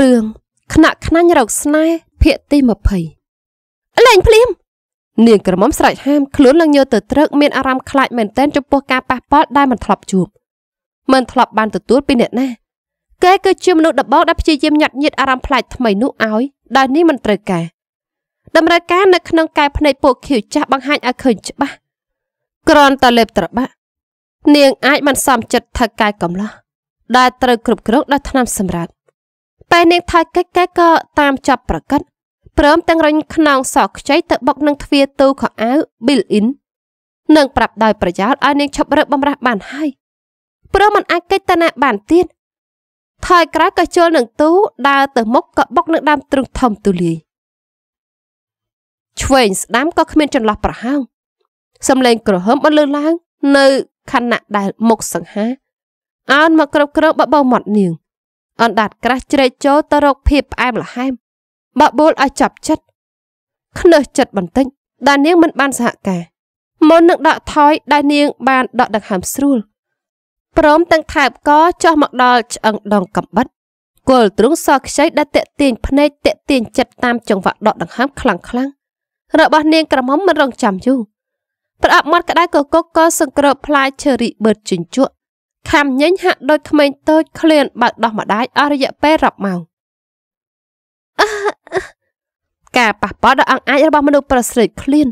រឿងខ្នាក់ខ្នាញ់រកស្នេហ៍ភាគទី20លែងភ្លាម នាងក្រមុំស្រែកហាមខ្លួនឡើងយោទៅត្រឹកមានអារម្មណ៍ខ្លាចមែនទែនចំពោះការប៉ះពាល់ដែលមិនធ្លាប់ជួបមិនធ្លាប់បានទទួលពីអ្នកណាគេគឺជាមនុស្សដបងដែលព្យាយាមញាត់ញៀតអារម្មណ៍ផ្លាច់ថ្មីនោះឲ្យដែលនេះមិនត្រូវការតម្រូវការនៅក្នុងកែភ្នែកពួកខៀវចាស់បង្ហាញឲ្យឃើញច្បាស់ក្រនតលេបត្របាក់នាងអាចមិនសមចិត្តថឹកកែកំឡោះដែលត្រូវគ្រប់គ្រងដល់ឆ្នាំសម្រាប់ពេលនាងថយកិច្ចគេក៏តាមចាប់ប្រកិតព្រមទាំងរញខ្នងសក់ខ្ចីទៅបុកនឹងទ្វារទូខោអាវ built-in និងប្រាប់ដោយប្រយោលឲ្យនាងឈប់រើបបំរាស់បានហើយព្រោះมันអាចកិច្ចតណាបានទៀតថយក្រោយក៏ជល់នឹងទូដើរទៅមុខក៏បុកនឹងដើមទ្រូងធំទូលាយឆ្វេងស្ដាំក៏គ្មានចន្លោះប្រហោងសំឡេងក្រហមបន្លឺឡើងនៅខណៈដែលមុខសង្ហាអោនមកគ្រប់គ្រងបបោមាត់នាងអណ្ដាតក្រាស់ជ្រែកចូលទៅរកភាពផ្អែមល្ហែមបបួលឲ្យចាប់ចិត្តខ្នើសចិត្តបន្តិចដែលនាងមិនបានសហការមុននឹងដកថយដែលនាងបានដកដង្ហើមស្រួលព្រមទាំងថែបកចោះមកដល់ឆ្អឹងដងកំបិតគល់ទ្រង់សខ្ចីដែលតេទៀងភ្នែកតេទៀងចិត្តតាមចង្វាក់ដកដង្ហើមខ្លាំងខ្លាំងរបស់នាងក្រមុំមិនរងចាំយូរប្រអប់មាត់ក្តៅកកកក៏សង្កត់ផ្លែឈើរីបឺតជញ្ជក់ខំញញហាក់ដូចក្មេងតូចឃ្លានបើកដោះម្ដាយអស់រយៈពេលរាប់ម៉ោងការប៉ះពាល់ដល់អង្អាចរបស់មនុស្សប្រស្រេកឃ្លាន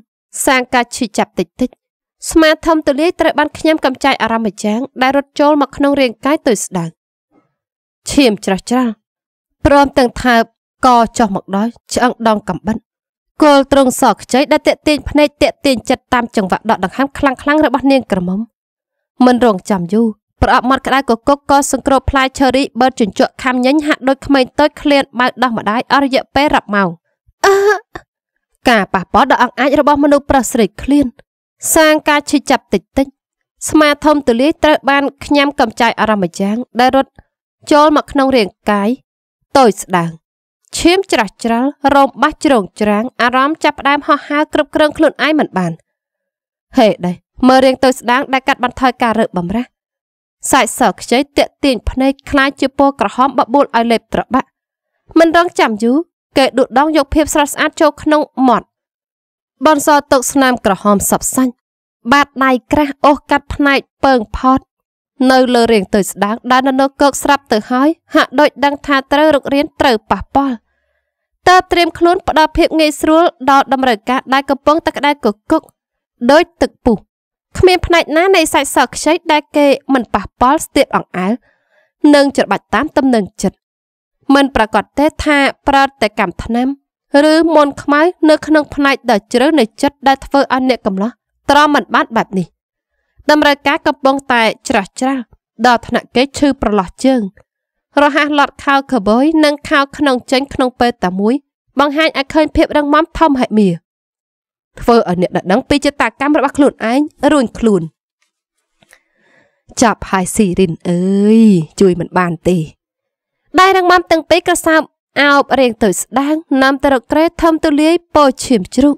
សាងការឈឺចាប់តិចតិចស្មាធំទូលាយត្រូវបានខ្ញាំកំចាយអារម្មណ៍ម្ចាំងដែលរត់ចូលមកក្នុងរាងកាយទុយស្ដៅឈាមច្រោះច្រាលព្រមទាំងថើបកចុះមកដល់ឆ្អឹងដងកំបិតគល់ត្រង់សខ្ចីដែលតាក់ទាញភ្នែកតាក់ទាញចិត្តតាមចង្វាក់ដកដង្ហើមខ្លាំងៗរបស់នាងក្រមុំមិនរងចាំយូរប្រអប់មាត់ក្តៅកគុកក៏សង្គ្រោបផ្លែឈើរីបឺតជញ្ជក់ខំញញហាក់ដូចក្មេងតូចឃ្លានបើកដោះម្ដាយអស់រយៈពេលរាប់ម៉ោងអឺការប៉ះពាល់ដល់អង្អាចរបស់មនុស្សប្រុសស្រីឃ្លានសាងការឈឺចាប់តិចតិចស្មាធំទូលាយត្រូវបានខ្ញាំកំចាយអារម្មណ៍យ៉ាងដែលរត់ចូលមកក្នុងរាងកាយតូចស្ដើងឈាមច្រាស់ច្រាលរោមបាស់ជ្រងច្រាងអារម្មណ៍ចាប់ផ្ដើមហោះហើរគ្រប់គ្រងខ្លួនឯងមិនបានហេដេមើលរាងតូចស្ដើងដែលកាត់បន្ថយការរើបបំរាស់សាច់សើខ្ចីតាក់ទាញភ្នែកខ្លាចជាពណ៌ក្រហមបបួលឲ្យលេបត្របាក់មិនរងចាំយូរគេដួតដងយកភាពស្រស់ស្អាតចូលក្នុងមាត់បនសទុកស្នាមក្រហមសបសាញ់បាតដៃក្រាស់អូសកាត់ផ្នែកពើងផត់នៅលើរាងទៅស្ដាងដែលនៅលើកកស្រាប់ទៅហើយហាក់ដូចដឹងថាត្រូវរុករៀនត្រូវប៉ះពាល់តើត្រៀមខ្លួនផ្ដល់ភាពងាយស្រួលដល់តម្រូវការដែលកំពុងតែក្តៅគគុកដោយទឹកពុះគ្មានផ្នែកណានៃសាច់សក់ខ្ចីដែលគេមិនប៉ះពាល់ស្ទាបអង្អែលនិងច្របាច់តាមទំនឹងចិត្តមិនប្រកាសទេថាប្រតិកម្មថ្នាំឬមនខ្មៅនៅក្នុងផ្នែកដ៏ជ្រៅនៃចិត្តដែលធ្វើឲ្យអ្នកកំឡោះត្រមមិនបានបែបនេះតម្រូវការកំពុងតែច្រាស់ច្រាស់ដល់ថ្នាក់គេឈឺប្រឡោះជើង រហ័សលត់ខោកបយនិងខោក្នុងចេញក្នុងពេលតែមួយ បង្ហាញឲ្យឃើញភាពរឹងមាំធំហិមាធ្វើឲ្យអ្នកដែលដឹងពីចិត្តតកម្មរបស់ខ្លួនឯងរួញខ្លួនចាប់ហើយស៊ីរិនអើយជួយមិនបានទេដែលនឹងបានទាំងពីរក៏សើបអោបរៀងទៅស្ដាងនាំទៅរកក្រេធំទូលាយពោឈាមជ្រុក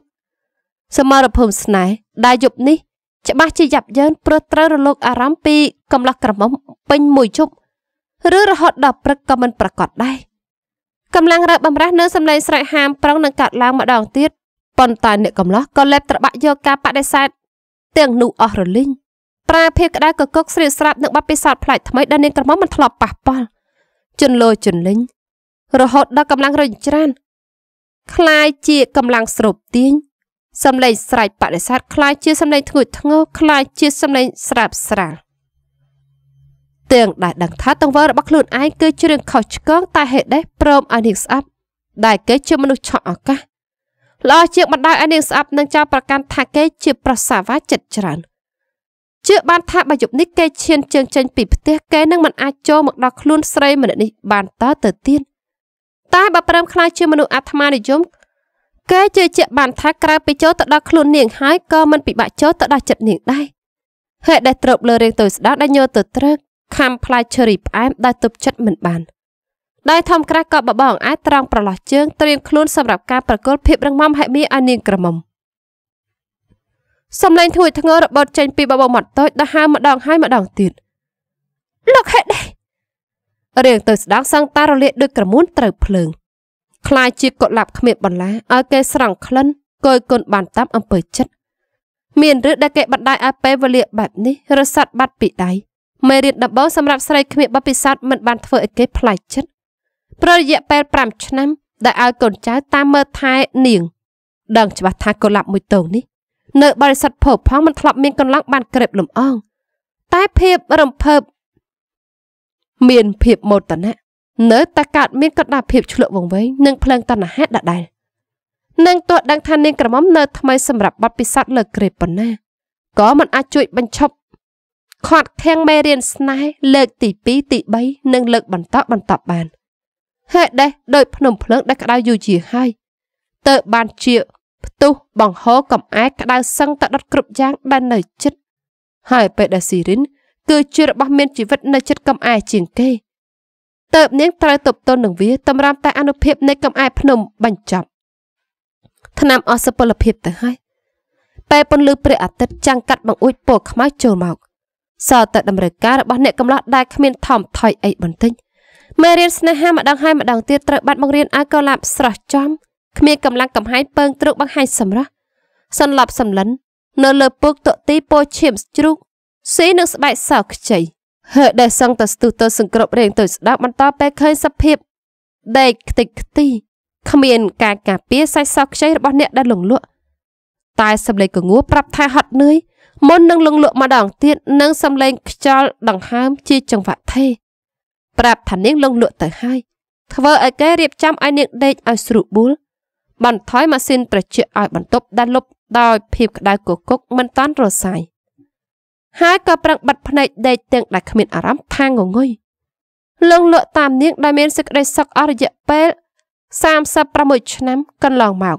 សមរភូមិស្នេហ៍ដែលយប់នេះ ច្បាស់ជាយ៉ាប់យ៉ឺនព្រោះត្រូវរលកអារម្មណ៍ពីកំឡោះក្រមុំពេញមួយជប់ឬរហូតដល់ព្រឹកក៏មិនប្រកបដែរកម្លាំងរើបំរាស់នៅសម្លេងស្រែកហាមប្រងនឹងកាត់ឡើងម្ដងទៀតប៉ុន្តែអ្នកកំឡោះក៏លេបត្របាក់យកការបដិសេធទាំងនោះអស់រលីងប្រាភេក្តៅកកុកស្រីស្រាប់នឹងបបិសោតផ្លាច់ថ្មីដែលនាងក្រមុំមិនធ្លាប់ប៉ះប៉ល់ជន់លោជន់លិញរហូតដល់កម្លាំងរញច្រានคล้ายជាកម្លាំងស្រូបទាញសំឡេងស្រែកបដិសេធคล้ายជាសំឡេងធ្ងួចធ្ងរคล้ายជាសំឡេងស្រាបស្រាលទាំងដែលដឹងថាតង្វើរបស់ខ្លួនឯងគឺជារឿងខុសឆ្គងតែហេតុដេះព្រមឲ្យនាងស្អប់ ដែលគេជាមនុស្សឆក់ឱកាសល្អជាងបណ្ដោយឲ្យនាងស្អប់នឹងចោលប្រកាន់ថាគេជាប្រសាវាចិត្តច្រើនជឿបានថាបើយប់នេះគេឈានជើងចេញពីផ្ទះគេនឹងមិនអាចចូលមកដល់ខ្លួនស្រីម្នាក់នេះបានតទៅទៀតតែបើព្រមខ្លាចជាមនុស្សអាត្មានិយមគេជឿជាក់បានថាក្រៅពីចូលទៅដល់ខ្លួននាងហើយក៏មិនពិបាកចូលទៅដល់ចិត្តនាងដែរហេតុដែលត្រប់លើរឿងទៅស្ដាប់ដែលញោទៅត្រឹកខំផ្លែឈើរីផ្អែមដែលទប់ចិត្តមិនបាន។ដៃធំក្រាស់ក៏បបងអាយត្រង់ប្រឡោះជើងត្រៀមខ្លួនសម្រាប់ការប្រកល់ភាពរឹងមាំហិមាឲ្យនាងក្រមុំសំឡេងធួចធ្ងររបត់ចេញពីបបោមាត់តូចដហើមម្ដងហើយម្ដងទៀតលោកហេតុនេះរៀងទៅស្ដងសង្តារលាកដូចក្រមួនត្រូវភ្លើង ខ្លាយជាកុលាប់គ្មានបន្លាឲ្យគេស្រង់ក្លិនគយគុណបានតាម អំពើចិត្តមានឬដែលគេបដាយឲ្យពេលវេលាបែបនេះរស័តបាត់ពីដៃមេរៀនដំបូងសម្រាប់ស្រីគ្មានបបិស័តមិនបានធ្វើឲ្យគេផ្លាយចិត្តព្រោះរយៈពេល5ឆ្នាំ ដែលឲ្យកូនចៅតាមមើលថែ នាងដឹងច្បាស់ថាកូនឡាប់មួយតោងនេះនៅបរិស័ទភពផងមិនធ្លាប់មានកន្លងបានក្រេបលំអង តែភាពរំភើបមានភាពមោទនៈនៅតែកើតមានកត្តាភាពឆ្លក់វង្វេងនិងភ្លើងតណ្ហាដដែលនឹងទោះដឹងថានាងក្រមុំនៅថ្មីសម្រាប់បទពិសោធន៍លើក្រេបប៉ុណ្ណាក៏មិនអាចជួយបញ្ឈប់ខាត់ខាំងមេរៀនស្នេហ៍លើកទី2ទី3និងលើកបន្តបន្តបានហេតុដេះដោយភ្នំភ្លើងដែលក្តៅយូរជាហើយតើបានជា ផ្ទុះបង្ហូរកំអាយក្តៅសឹងតែដុតគ្រប់យ៉ាងដែលនៅចិត្តហើយពេលដែលស៊ីរិនគឺជារបស់ មានជីវិតនៅចិត្តកំអាយជាងគេតើបនាងត្រូវទប់ទល់នឹងវាតម្រាំតែអនុភាពនៃកំអាយភ្នំបញ្ចប់ឆ្នាំអសពលភាពទៅហើយពេលពន្លឺព្រះអាទិត្យចាំងកាត់បង្អួចពណ៌ខ្មៅចូលមកសល់តែតម្រូវការរបស់អ្នកកំឡោះដែលគ្មានថមថយអីបន្តិចមេរៀនស្នេហាម្ដងហើយម្ដងទៀតត្រូវបានបង្រៀនឲ្យកលាប់ស្រស់ចំគ្មានកម្លាំងកំហែងពើងទ្រុកបង្ហាញសម្រស់សន្លប់សម្លិននៅលើពុកតទីពោឈាមជ្រូកស៊ីនឹងស្បែកសោកខ្ចីហើដែលសឹងតែស្ទុះទៅសង្គ្រប់រៀងទៅស្ដាប់បន្តពេលឃើញសភាពដេកខ្ទេចខ្ទីគ្មានការការពារសាច់សោកខ្ចីរបស់អ្នកដែលលងលក់តែសម្លេងកងួរប្រាប់ថាហត់នឿយមុននឹងលងលក់ម្ដងទៀតនឹងសម្លេងខ្យល់ដង្ហើមជាចង្វាក់ថេរប្រាប់ថានាងលងលក់ទៅហើយធ្វើឲ្យគេរៀបចំឲ្យនាងដេកឲ្យស្រួលបួលបន្ថយម៉ាស៊ីនត្រជាក់ឲ្យបន្ទប់ដែលលុបដោយភាពក្តៅគគុកមិនតាន់រសាយហើយក៏ប្រឹងបិទភ្នែកដេកទាំងដែលគ្មានអារម្មណ៍ថាងងុយលងលក់តាមនាងដែលមានសេចក្តីសុខអស់រយៈពេល36ឆ្នាំកន្លងមក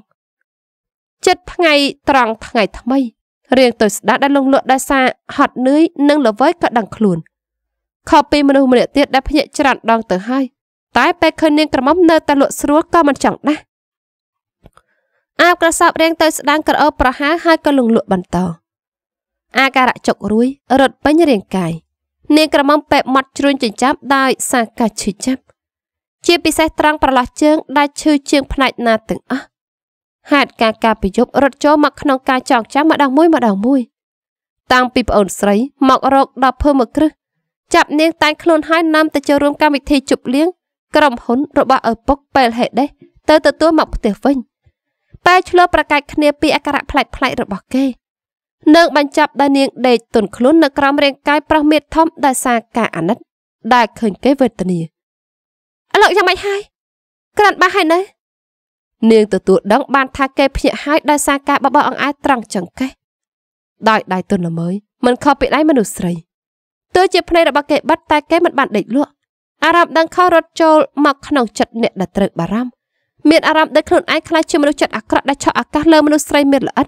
ចិត្តថ្ងៃត្រង់ថ្ងៃថ្មីរៀងទៅស្ដាប់ដែលលងលក់ដោយសារហត់នឿយនិង ល្វើយក៏ដឹងខ្លួន។ខុសពីមនុស្សម្នាក់ទៀតដែលភ្ញាក់ច្រានដងទៅហើយ តែពេលឃើញនាងក្រមុំនៅតែលក់ស្រួលក៏មិនចង់ដាស់អាបក្រសាប់រៀងទៅស្ដាងក្រអូបប្រហាហើយក៏លងលក់បន្ត អាការៈចុករួយ រត់ពេញរាងកាយ នាងក្រមុំពេបមាត់ជ្រួញចិញ្ចាប់ដោយសារការឈឺចាប់ជា ពិសេសត្រង់ប្រឡោះជើងដែលឈឺជាងផ្នែកណាទាំងអស់ហេតុការការប្រយុទ្ធរត់ចូលមកក្នុងការចងចាំម្ដងមួយម្ដងមួយ តាំងពីប្អូនស្រីមករកដល់ភើមួយគ្រឹះចាប់នាងតែងខ្លួនហើយនាំទៅចូលរួមកម្មវិធីជប់លៀងក្រុមហ៊ុនរបស់ឪពុកពេលហេដេសទៅទទួលមកផ្ទះវិញតែឆ្លោះប្រកែកគ្នាពីអក្សរផ្លែកផ្លែករបស់គេនឹងបញ្ចប់ដោយនាងដេកទន់ខ្លួននៅក្រោមរាងកាយប្រុសមេធំដោយសារការអាណិតដែលឃើញគេវេទនាឥឡូវយ៉ាងម៉េចហើយក្រាន់បាស់ហើយណានាងទទួលដឹងបានថាគេភ្ញាក់ហើយដោយសារការបបអង្អែត្រង់ចង្កេះដោយដៃទន់ល្មើយមិនខុសពីដៃមនុស្សស្រីទើជាភ្នែករបស់គេបិទតែគេមិនបានដេកលក់អារម្មណ៍ដឹងខុសរត់ចូលមកក្នុងចិត្តអ្នកដែលត្រូវបារម្ភមានអារម្មណ៍ដូចខ្លួនឯងខ្លាចជាមនុស្សចិត្តអាក្រក់ដែលឆក់អាកាសលើមនុស្សស្រីមានល្អិត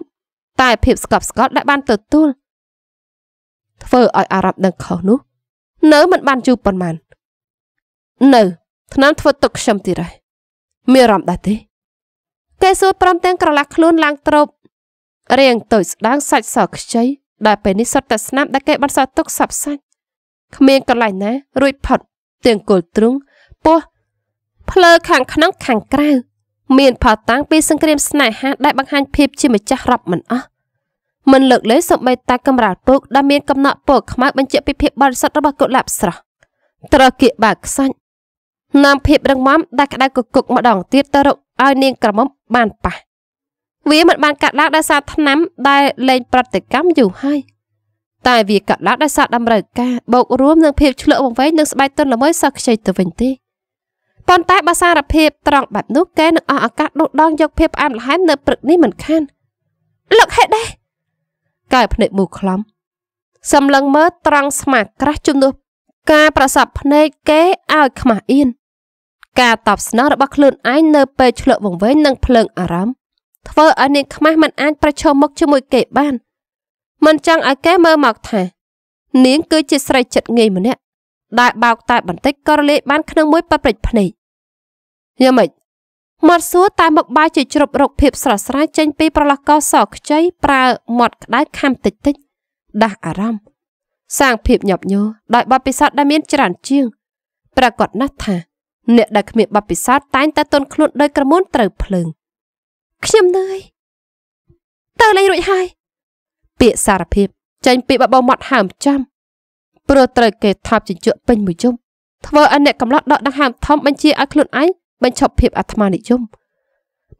តែភាពស្កប់ស្កល់ដែលបានទទួលធ្វើឲ្យអារម្មណ៍ដឹងខុសនោះ នៅមិនបានយូរប៉ុន្មាននៅឆ្នាំធ្វើទុកខ្ញុំទៀតហើយមានអារម្មណ៍ដែរទេគេសួរព្រមទាំងក្រឡាស់ខ្លួនឡើងត្រប់រាងតូចស្ដាងសាច់សខ្ចីដែលពេលនេះសុទ្ធតែស្នាមដែលគេបានសល់ទុកសាប់សាច់គ្មានកន្លែងណារួចផុតទាំងគល់ទ្រុងពោះផ្លើខាងក្នុង ខាងក្រៅ មានផតាំងពីសង្គ្រាមស្នេហាដែលបង្ហាញភាពជាម្ចាស់រាប់មិនអស់មិនលើកលែងសម្បីតែកំរាលពូកដែលមានកំណក់ពណ៌ខ្មៅបញ្ជាក់ពីភាពបរិសុទ្ធរបស់កុលាបស្រស់ត្រគៀកបើខ្សាច់នាំភាពរឹងមាំដែលក្តៅកគុកម្ដងទៀតទៅរកឲ្យនាងក្រមុំបានប៉ះវាមិនបានកាត់ឡើងដោយសារថ្នាំដែលលែងប្រតិកម្មយូរហើយតែវាកាត់ឡើងដោយសារតម្រូវការបូករួមនឹងភាពឆ្លក់វង្វេងនិងស្បែកទន់ល្មើយសឹកខ្ចីទៅវិញទេប៉ុន្តែបើសារភាពត្រង់បែបនោះគេនឹងអស់ឱកាសដុសដងយកភាពផ្អែមល្ហែមនៅព្រឹកនេះមិនខានលោកហេតុដែរកើភ្នែកមូខ្លំសម្លឹងមើលត្រង់ស្មាក្រាស់ជំនួសការប្រសពភ្នែកគេឲ្យខ្មាស់អៀនការតបស្នងរបស់ខ្លួនឯងនៅពេលឆ្លក់វង្វេងនិងភ្លើងអារម្មណ៍ធ្វើឲ្យនាងខ្មាស់មិនអាចប្រឈមមុខជាមួយគេបាន។មិនចង់ឲ្យគេមើលមកថានាងគឺជាស្រីចិត្តងាយម្នាក់ដែល បោកតែ បន្តិចក៏រលាយបានក្នុងមួយប៉ិតព្រិចភ្នែកយ៉ាងម៉េចមាត់សួរតែមកបាយជាជ្រប់រកភាពស្រស់ស្រាយចេញពីប្រឡោះកោសខ្ចីប្រើមាត់ក្តៅខំតិចតិច ដាស់អារម្មណ៍សាងភាពញាប់ញ័រដោយបបពិសោធន៍ដែលមានច្រើនជាង ប្រកបណាស់ថាអ្នកដែលគ្មានបបពិសោធន៍តែងតែទន់ខ្លួនដោយក្រមួនត្រូវភ្លើងខ្ញុំនឿយតើលេងរួចហើយពាក្យសារភាពចេញពីបបោមាត់ហើមចាំព្រោះត្រូវគេថប់ជញ្ជក់ពេញមួយយប់ធ្វើឲ្យអ្នកកំឡោះដកដង្ហើមធំបញ្ជាឲ្យខ្លួនឯងបញ្ឈប់ភាពអាត្មានិយម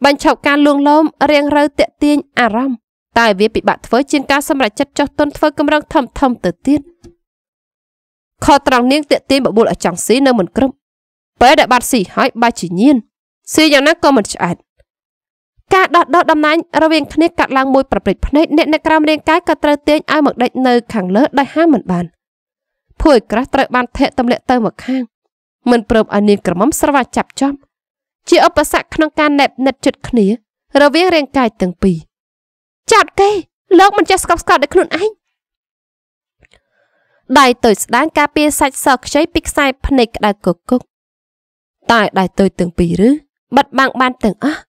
បញ្ឈប់ការលួងលោមរៀងរើតាក់ទាញអារម្មណ៍តែវាពិបាកធ្វើជាងការសម្រេចចិត្តចោះទុនធ្វើកម្រងធំធំទៅទៀតខត្រង់នាងតាក់ទាញបបួលឲ្យចង់ស៊ីនៅមិនគ្រប់ពេលដែលបាត់ស៊ីហើយបាច់ជាញៀនស៊ីយ៉ាងណាក៏មិនឆ្អែតការដោះដូរតំណែងរវាងគ្នាកាត់ឡើងមួយប្រព្រឹត្តភ្នែកអ្នកនៅក្រោមរាងកាយក៏ត្រូវទាញឲ្យមកដេកនៅខាងលើដោយហាមមិនបានភួយក្រាស់ត្រូវបានធាក់ទម្លាក់ទៅមកខាងមិនព្រមឲ្យនាងក្រមុំស្រវាចាប់ចំជាឧបសគ្គក្នុងការណែបណិតជិតគ្នា រវាងរាងកាយទាំងពីរចោតគេលោកមិនចេះស្កប់ស្កល់ដោយខ្លួនឯងដៃតូចស្ដាងការពារសាច់សខ្ចីពីខ្សែភ្នែកក្តៅគគុកតែដៃតូចទាំងពីរឬបិទបាំងបានទាំងអស់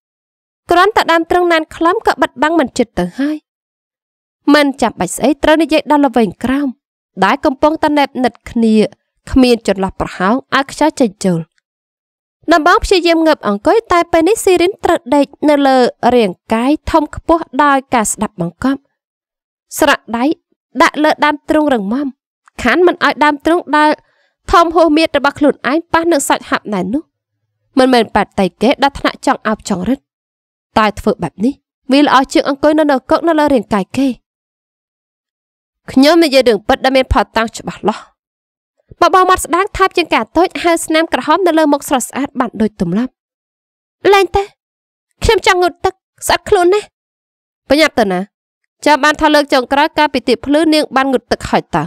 គ្រាន់តែដើមទ្រឹងណានខ្លំក៏បិទបាំងមិនចិត្តទៅហើយមិនចាំបាច់ស្អីត្រូវនិយាយដល់ល្វែងក្រោមដែលកំពុងតែណែបណិតគ្នាគ្មានចន្លោះប្រហោងឲ្យខ្យល់ចេញចូលដំបងព្យាយាមងើបអង្គុយតែពេលនេះស៊ីរិនត្រូវដេកនៅលើរាងកាយធំខ្ពស់ដោយការស្ដាប់បង្កប់ស្រាក់ដៃដាក់លើដើមទ្រូងរឹងមាំខាន់មិនឲ្យដើមទ្រូងដើរធំហួសមៀតរបស់ខ្លួនឯងប៉ះនឹងសាច់ហាប់ណែនោះមិនមែនបាត់តៃគេដល់ថ្នាក់ចង់អោបចង់រឹតតែធ្វើបែបនេះវាល្អជាងអង្គុយនៅនៅកឹកនៅលើរាងកាយគេខ្ញុំនិយាយរឿងពិតដែលមានផតតាំងច្បាស់លាស់បបោមាត់ស្ដាងថាបជាងកាតូចហើយស្នាមក្រហមនៅលើមុខស្រស់ស្អាតបានដូចទំលាប់លែងតែខ្ញុំចង់ងូតទឹកស្អាតខ្លួនណាស់បញ្ញាប់ទៅណាចាំបានថាលើកចុងក្រោយការពីទីភ្លឺនាង បានងូតទឹកហើយតើ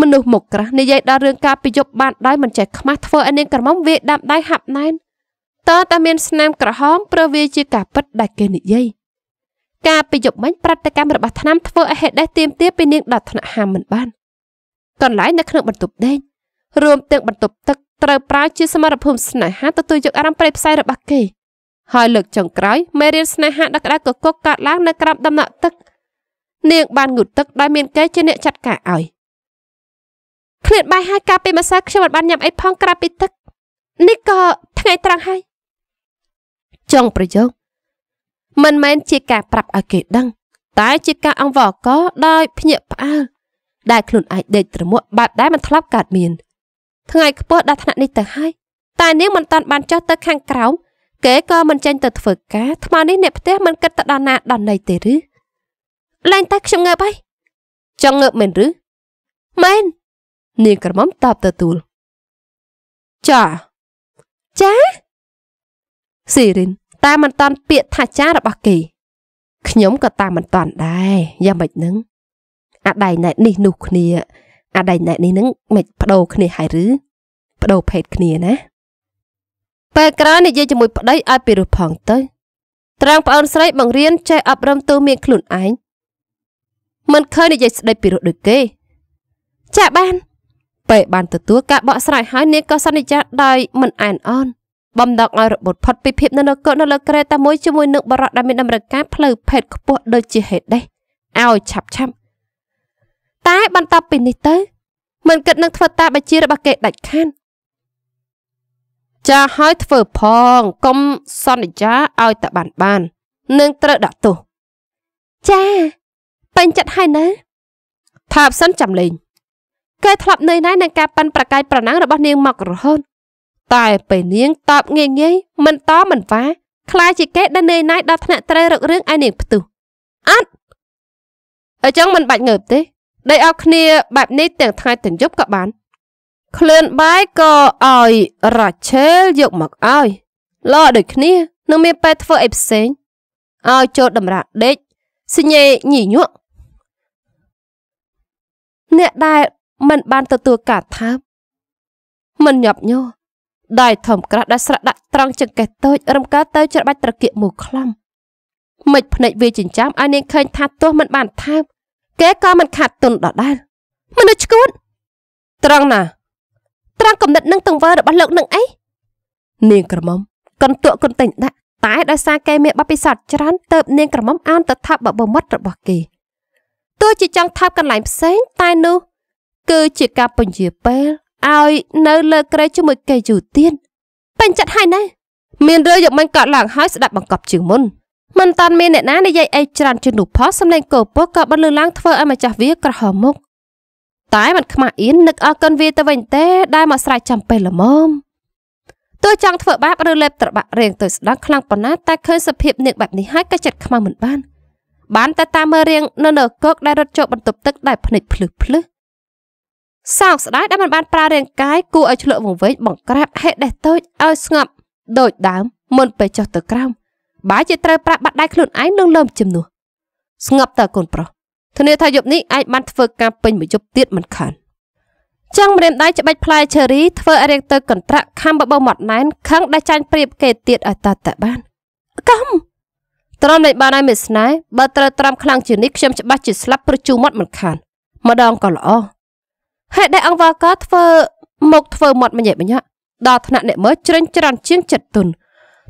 មនុស្សមកក្រាស់និយាយដល់រឿងការពីយប់បានដោយមិនចេះខ្មាស់ធ្វើឲ្យនាងក្រមុំវាដាំដៃហាប់ណែនតើតាមានស្នាមក្រហមព្រោះវាជាការពិតដែលគេនិយាយការពីយប់មិញប្រតិកម្មរបស់ឆ្នាំធ្វើឲ្យហេតុដេះទៀមទាពីនាងដល់ថ្នាក់ហាមមិនបានកន្លែងនៅក្នុងបន្ទប់ដេករួមទាំងបន្ទប់ទឹកត្រូវប្រើជាសមរភូមិស្នេហាទទួលយកអារម្មណ៍ប្រេផ្សាយរបស់គេ ហើយលើកចុងក្រោយមេរៀនស្នេហាដកដកកកកើតឡើងនៅក្រោមដំណក់ទឹក នាងបានងូតទឹកដោយមានគេជាអ្នកចាត់ការឲ្យឃ្លានបាយហើយការពីម្សិលខ្ញុំមិនបានញ៉ាំអីផងក្រៅពីទឹកនេះក៏ថ្ងៃត្រង់ហើយចុងប្រយោគមិនមែនជាការប្រាប់ឲ្យគេដឹង តែជាការអង្វរកដោយភ្ញាក់ផ្អើលដែលខ្លួនអាចដេកត្រមួកបាត់ដែលមិនធ្លាប់កើតមានថ្ងៃខ្ពស់ដល់ថ្នាក់នេះទៅហើយតែនាងមិនតាន់បានចុះទៅខាងក្រោមគេក៏មិនចេញទៅធ្វើការថ្មនេះអ្នកផ្ទះមិនគិតទៅដល់ណា ដល់ណីទេឬលែងតែខ្ញុំងើបហើយចង់ងើបមែនឬមែននាងក្រមុំតបទទួលចាចាស៊ីរិនតែមិនតាន់ពាក្យថាចារបស់គេខ្ញុំក៏តាមមិនតាន់ដែរយ៉ាងម៉េចនឹងអាដៃណែនេះនោះគ្នាអាដៃណែនេះនឹងមិនបដូរគ្នាហើយឬបដូរភេទគ្នាណាពេលក្រោយនិយាយជាមួយប្តីឲ្យពិរោះផងទៅត្រង់ប្អូនស្រី បង្រៀនចេះអប់រំទូមានខ្លួនឯងមិនឃើញនិយាយស្ដីពិរោះដូចគេ ចាបានពេលបានទទួលការបកស្រាយហើយនាងក៏សន្យាដោយមិនអានអន់បំដងឲ្យរបត់ផុតពីភាពនៅនគរនៅលើក្រេតតែមួយជាមួយនឹងបរិបទដែលមានតម្រូវការផ្លូវភេទខ្ពស់ដូចជាហេតុនេះឲ្យឆាប់ឆាប់តែបន្តពីនេះទៅមិនគិតនឹងធ្វើតាមបញ្ជារបស់គេដាច់ខាតចាឲ្យធ្វើផងកុំសន្យាឲ្យតបានបាននឹងត្រូវដាក់ទោសចាពេញចិត្តហើយណាថាបសិនចាំលេងគេធ្លាប់នឿយណាស់នឹងការប៉ាន់ប្រកាយប្រណាំងរបស់នាងមករហូតតែពេលនាងតបងាយងាយមិនតមិនវ៉ាខ្លាចជាគេដែលនឿយណាយដល់ថ្នាក់ត្រូវរឹករឿងឯនាងផ្ទុះអត់អញ្ចឹងមិនបាច់ងើបទេដេកអោគ្នាបែបនេះទាំងថ្ងៃទាំងយប់ក៏បានក្លឿនបាយក៏ឲ្យរ៉ាឆែលយកមកឲ្យលោដូចគ្នានឹងមានពេលធ្វើអីផ្សេងឲ្យចូលតម្រាក់ដេកសញ្ញេញីញក់អ្នកដែលមិនបានទទួលការថាបមិនញាប់ញ័រដៃធំក្រាស់ដែលស្រាក់ដាក់ត្រង់ចង្កេះតូចរំកើទៅច្របាច់ត្រគាកមូលខ្លំមិនភ្នែកវាចិញ្ចាំឲ្យនាងឃើញថាទោះមិនបានថើបគេក៏មិនខាត់ទុនដដែលមនុស្សឈួតត្រង់ណាត្រង់កំណត់នឹងទង្វើរបស់លោកនឹងអីនាងក្រមុំកន្ទក់កន្ទែងដាក់តែដោយសារគេមានបបិស័តច្រើនទៅនាងក្រមុំអានទៅថាបបមាត់របស់គេទោះជាចង់ថាបកន្លែងផ្សេងតែនោះគឺជាការពញាពេលឲ្យនៅលើក្រែជាមួយគេយូរទៀតពេញចិត្តហើយណាមានរឿងយកមិនកើតឡើងហើយស្ដាប់បង្កប់ជាងមុនមិនតាន់មានអ្នកណានិយាយអីច្រើនជាងនោះផងសំឡេងកោពោះក៏បន្លឺឡើងធ្វើឲ្យម្ចាស់វាក្រហមមុខតែមិនខ្មាស់អៀននឹកអរគុណវាទៅវិញទេដែលមកស្រែកចាំពេលល្មមទោះចង់ធ្វើបាបឬលេបត្របាក់រៀងទៅស្ដាប់ខ្លាំងប៉ុណ្ណាតែឃើញសភាពនាងបែបនេះហើយក៏ចិត្តខ្មាស់មិនបានបានតែតាមមើលរៀងនៅនៅកកដែលរត់ចូលបន្ទប់ទឹកដែលភ្នែកភ្លឹះភ្លឹះសោកស្ដាយដែលមិនបានប្រើរាងកាយគួរឲ្យឆ្លក់វង្វេងបង្ក្រាបហេតុដេះតូចឲ្យស្ងប់ដូចដើមមុនពេលចុះទៅក្រោមបើជាត្រូវប្រាប់បាត់ដៃខ្លួនឯងនឹងលើមជំនួសស្ងប់តើកូនប្រុសធានាថាយប់នេះអាចបានធ្វើការពេញមួយយប់ទៀតមិនខានចង់ម្រាមដៃច្បាច់ផ្លែឈើរីធ្វើឲ្យរៀងទៅកន្ត្រាក់ខំបបោមាត់ណែនខឹងដែលចាញ់ព្រៀបគេទៀតឲ្យតតបានកំត្រមនៃបានឲ្យមេស្នេបើត្រូវត្រាំខ្លាំងជាងនេះខ្ញុំច្បាស់ជាស្លាប់ព្រោះជូរមាត់មិនខានម្ដងក៏ល្អហេតុដែលអង្គវ៉ាកធ្វើមកធ្វើមាត់មញេមញ៉ាដល់ថ្នាក់អ្នកមើលជ្រេញច្រានជាងចិត្តទុន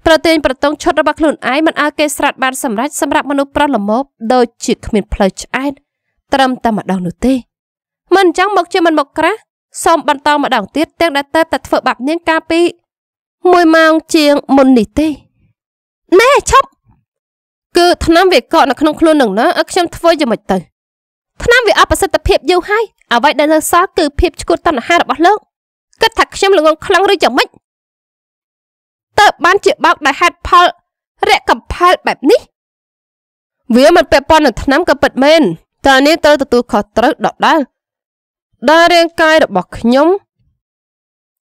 ប្រទៀងប្រតងឈុតរបស់ខ្លួនឯងមិនឲ្យគេស្រាត់បានសម្រេចសម្រាប់មនុស្សប្រុសល្មមដូចជាគ្មានផ្លូវឆ្អែតត្រឹមតែម្ដងនោះទេមិនអញ្ចឹងមកជាមិនមកក្រាស់សូមបន្តម្ដងទៀតទាំងដែលតែតែធ្វើបាបនាងកាលពី1ម៉ោងជាងមុននេះទេណែឈប់គឺឆ្នាំវាកកនៅក្នុងខ្លួននឹងណាឲ្យខ្ញុំធ្វើយ៉ាងម៉េចទៅឆ្នាំវាអបសិទ្ធភាពយូរហើយអ្វីដែលនៅសល់គឺភាពឈួតតណ្ហារបស់លោកគិតថាខ្ញុំល្ងងខ្លាំងឬយ៉ាងម៉េចតើបានជាបោកដោយហេតុផលរកកំផែលបែបនេះ វាមិនពាក់ព័ន្ធនឹងឆ្នាំក៏ពិតមែនតើនេះត្រូវទទួលខុសត្រូវដដែលដែលរាងកាយរបស់ខ្ញុំ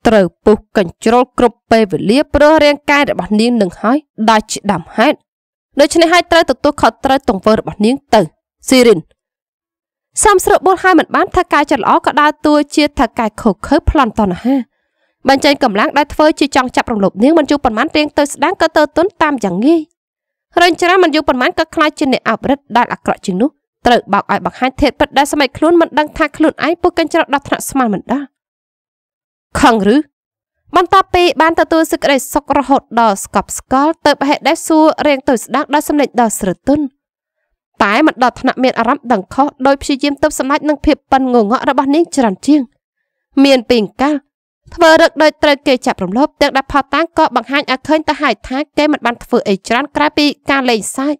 ត្រូវពុះកញ្ជ្រោលគ្រប់ពេលវេលា ព្រោះរាងកាយរបស់នាងនឹងហើយដាច់ដាំហេតុដូច្នេះហើយត្រូវទទួលខុសត្រូវទង្វើរបស់នាងទៅស៊ីរិនសំស្រុកបុលហើយមិនបានថាកាយចិត្តល្អក៏ដើរតួជាថាកាយខុសខើប្លន់តនហាបញ្ចេញកម្លាំងដែលធ្វើជាចង់ចាប់រំលោភនាងមិនយូរប៉ុន្មានរៀងទៅស្ដាងក៏ទៅទន់តាមយ៉ាងងាយរញច្រាមិនយូរប៉ុន្មានក៏ខ្លាចជាអ្នកអប្រិតដែលអាក្រក់ជាងនោះត្រូវបោកឲ្យបង្ហាញធៀបពិតដែលសម័យខ្លួនមិនដឹងថាខ្លួនឯងពុះកញ្ច្រកដល់ថ្នាក់ស្មានមិនដល់ខឹងឬបន្ទាប់ពីបានទទួលសេចក្តីសុខរហូតដល់ស្កប់ស្កល់ទៅហេតុដែលសួររៀងទៅស្ដាងដល់សម្លេចដល់ស្រទន់តែមិនដល់ថ្នាក់មានអារម្មណ៍ដឹងខុសដោយព្យាយាមទប់សម្ដេចនឹងភាពប៉ិនងងក់របស់នាងច្រើនជាង មានពីងកាលធ្វើរឹកដោយត្រូវគេចាប់រំលោភទាំងដាក់ផតាំងក៏បង្ហាញឲ្យឃើញទៅហើយថាគេមិនបានធ្វើអីច្រើនក្រៅពីការលេងសើច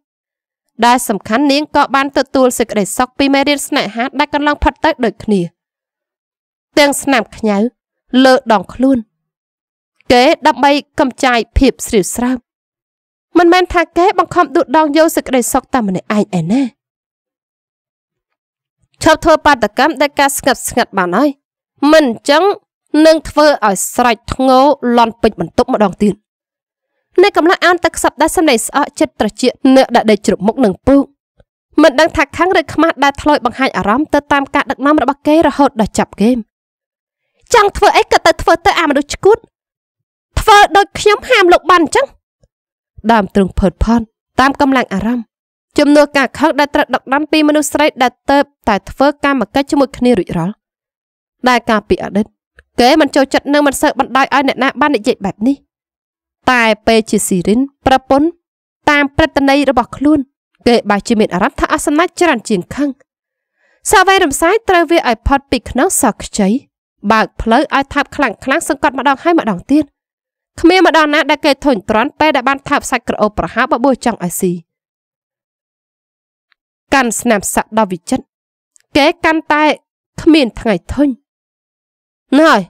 ដែលសំខាន់នាងក៏បានទទួលសេចក្តីសុខពីមេរៀនស្នេហាដែលកន្លងផុតទៅដូចគ្នា ទាំងស្នាមខ្ញៅលើដងខ្លួន គេដើម្បីកំចាយភាពស្រីវស្រាប់មិនមែនថាគេបង្ខំឌូដងយកសេចក្តីសុខតែម្នាក់ឯងឯណាឈប់ធ្វើបាតកម្មដែលការស្ងាត់ស្ងាត់បានហើយមិនអញ្ចឹងនឹងធ្វើឲ្យស្រេចធ្ងោលន់ពេញបន្ទប់ម្ដងទៀតអ្នកកំឡុងអានទឹកខ្សប់ដែលសំឡេងស្អកចិត្តត្រចៀកអ្នកដាក់ដេកជ្រប់មុខនឹងពូកមិនដឹងថាខឹងឬខ្មាស់ដែលធ្លោយបង្ហាញអារម្មណ៍ទៅតាមការដឹកនាំរបស់គេរហូតដល់ចាប់គេចង់ធ្វើអីក៏ទៅធ្វើទៅអាមនុស្សឈួតធ្វើដូចខ្ញុំហាមលោកបានអញ្ចឹងដើមទ្រង់ផើតផន់តាមកម្លាំងអារម្មណ៍ជំនួសការខឹងដែលត្រូវដកដាំពីមនុស្សស្រីដែលទៅតែធ្វើកម្មកិច្ចជាមួយគ្នារួចរាល់ដែលការពីអតីតគេមិនចូលចិត្តនឹងមិនសូវបណ្ដោយឲ្យអ្នកណាបាននិយាយបែបនេះតែពេលជាស៊ីរិនប្រពន្ធតាមព្រឹត្តន័យរបស់ខ្លួនគេបែរជាមានអារម្មណ៍ថាអសនាច្រើនជាងខឹងសាវ័យរំសាយត្រូវវាឲ្យផុតពីក្នុងសក់ខ្ចីបើកផ្លូវឲ្យថាប់ខ្លាំងខ្លាំងសង្កត់ម្ដងហើយម្ដងទៀតគ្មានម្ដងណាដែលគេធុញទ្រាន់ពេលដែលបានថាបសាច់ក្រអូបប្រហែលបបួសចង់ឲ្យស៊ីកាន់ស្នាមសាក់ដល់វិចិត្រគេកាន់តែគ្មានថ្ងៃធុញណ៎ហើយ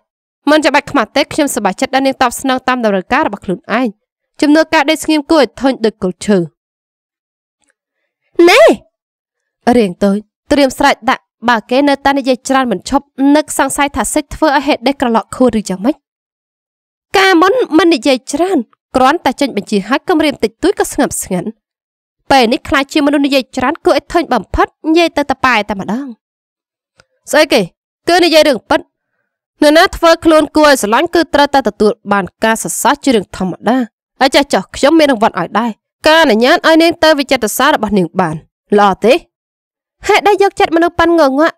មិនចាំបាច់ខ្មាស់ទេខ្ញុំសប្បាយចិត្តដែលនាងតបស្នង តាមតម្រូវការរបស់ខ្លួនឯងជំនួសការដេកស្ងៀមគួរឲ្យធុញដូចកុលឈើណែរៀងតូចត្រៀមស្រេចដាក់បើគេនៅតែនិយាយច្រើនមិនឈប់នឹកសង្ស័យថាសិចធ្វើឲ្យហេតុដេកក្រឡក់ខួរឬយ៉ាងម៉េចកាមុនមិននិយាយច្រើនគ្រាន់តែចេញបញ្ជាឲ្យគំរាមតិចតួចក៏ស្ងប់ស្ងាត់ពេលនេះខ្លាចជាមនុស្សនិយាយច្រើនគួរឲ្យធុញបំផិតនិយាយទៅតប៉ែតែម្ដងស្អីគេ គឺនិយាយរឿងពិតនរណាធ្វើខ្លួនគួរឲ្យស្រឡាញ់គឺត្រូវតែទទួលបាន ការសរសើរជារឿងធម្មតាហើយចាស់ចោះខ្ញុំមានរង្វាន់ឲ្យដែរការអនុញ្ញាតឲ្យនាងទៅវិចិត្រសាលរបស់នាងបានល្អទេ ហេតុដែលយកចិត្តមនុស្សប៉ាន់ងងក់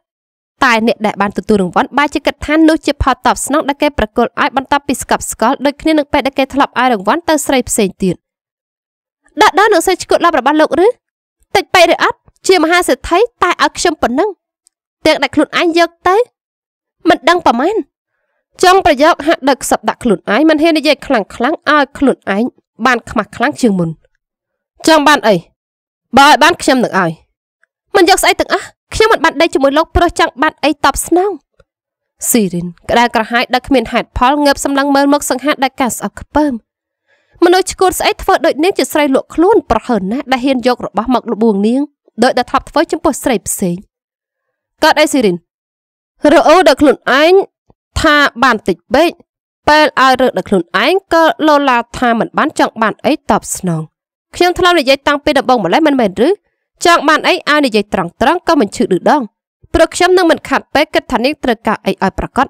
តែអ្នកដែលបានទទួលរង្វាន់បែរជាគិតថានោះជាផលតបស្នងដែលគេប្រគល់ឲ្យបន្ទាប់ពីស្កប់ស្កល់ដូចគ្នានឹងពេលដែលគេធ្លាប់ឲ្យរង្វាន់ទៅស្រីផ្សេងទៀតដាក់ដល់នឹងស្រីឈ្កក់ឡាប់របស់លោកឬតិចពេកឬអត់ជាមហាសេដ្ឋីតែឲ្យខ្ញុំប៉ុណ្ណឹងទាំងដែលខ្លួនឯងយកទៅមិនដឹងប្រមាណចង់ប្រយោគហាក់ដឹកសັບដាក់ខ្លួនឯងមិនហ៊ាននិយាយខ្លាំងខ្លាំងឲ្យខ្លួនឯងបាន ខ្មាស់ខ្លាំងជាងមុនចង់បានអីបើឲ្យបានខ្ញុំនឹងឲ្យមិនយកស្អីទាំងអស់ខ្ញុំមិនបាត់ដេកជាមួយលោកប្រុសចង់បាត់អីតបស្នងស៊ីរិនក្តៅក្រហាយដល់គ្មានហេតុផលងើបសម្លឹងមើលមកសង្ហាដាច់ការស្អប់ខ្ពើមមនុស្សឈួតស្អីធ្វើដូចនាងជាស្រីលក់ខ្លួនប្រហើនណាស់ដែលហ៊ានយករបស់មកលបួងនាងដោយដែលថប់ធ្វើចំពោះស្រីផ្សេងកើតអីស៊ីរិនរអ៊ូដល់ខ្លួនឯងថាបានតិចពេកពេលឲ្យរើសដល់ខ្លួនឯងក៏លោឡាថាមិនបានចង់បានអីតបស្នងខ្ញុំធ្លាប់និយាយតាំងពីដំបូងម្ល៉េះមិនមែនឬចង់បានអីឲ្យនិយាយត្រង់ត្រង់ក៏មិនឈឺឌឺដងព្រោះខ្ញុំនឹងមិនខាត់ពេកគិតថានាងត្រូវការអីឲ្យប្រកប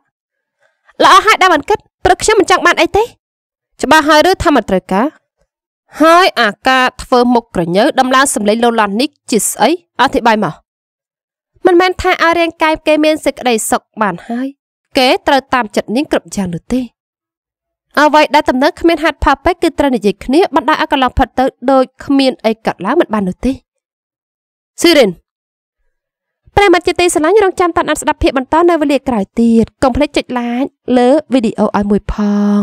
ល្អហើយដែលមិនគិតព្រោះខ្ញុំមិនចង់បានអីទេ ច្បាស់ហើយឬថាមិនត្រូវការហើយអាការធ្វើមុខក្រញើដំឡើងសម្លេងលោឡាន់នេះជាស្អីអធិប្បាយមកមិនមែនថាឲ្យរាងកាយគេមានសេចក្តីសុខបានហើយគេត្រូវតាមចិត្តនាងគ្រប់យ៉ាងនោះទេ អ្វីដែលដំណើរគ្មានហាត់ផាពេកគឺត្រូវនិយាយគ្នាបណ្ដាឲ្យកន្លងផុតទៅដោយគ្មានអីកើតឡើងមិនបាននោះទេស៊ីរិនប្រិមត្តជាទីស្រឡាញ់រងចាំតាមដានស្ដាប់ភាពបន្តនៅវេលាក្រោយទៀតកុំភ្លេចចុច like លើវីដេអូឲ្យមួយផង